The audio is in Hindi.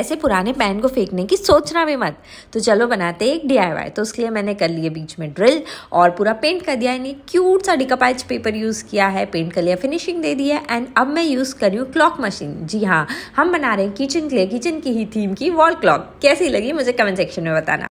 ऐसे पुराने पैन को फेंकने की सोचना भी मत तो चलो बनाते एक डी तो उसके लिए मैंने कर लिए बीच में ड्रिल और पूरा पेंट कर दिया यानी क्यूट सा डिकापाइज पेपर यूज़ किया है पेंट कर लिया फिनिशिंग दे दी है एंड अब मैं यूज़ कर रही हूँ क्लॉक मशीन जी हाँ हम बना रहे हैं किचन के लिए किचन की ही थीम की वॉल क्लॉक कैसी लगी मुझे कमेंट सेक्शन में बताना